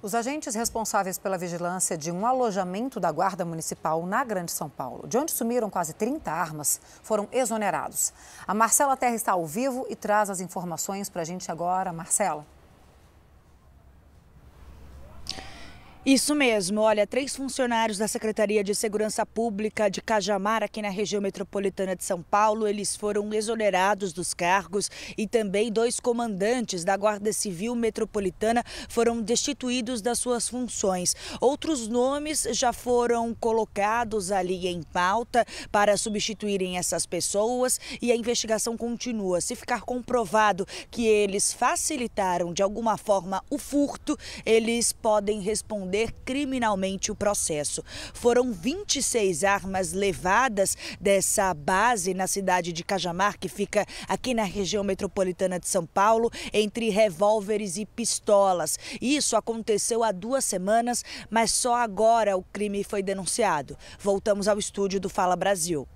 Os agentes responsáveis pela vigilância de um alojamento da Guarda Municipal na Grande São Paulo, de onde sumiram quase 30 armas, foram exonerados. A Marcela Terra está ao vivo e traz as informações para a gente agora. Marcela. Isso mesmo. Olha, três funcionários da Secretaria de Segurança Pública de Cajamar, aqui na região metropolitana de São Paulo, eles foram exonerados dos cargos e também dois comandantes da Guarda Civil Metropolitana foram destituídos das suas funções. Outros nomes já foram colocados ali em pauta para substituírem essas pessoas e a investigação continua. Se ficar comprovado que eles facilitaram de alguma forma o furto, eles podem responder criminalmente o processo. Foram 26 armas levadas dessa base na cidade de Cajamar, que fica aqui na região metropolitana de São Paulo, entre revólveres e pistolas. Isso aconteceu há duas semanas, mas só agora o crime foi denunciado. Voltamos ao estúdio do Fala Brasil.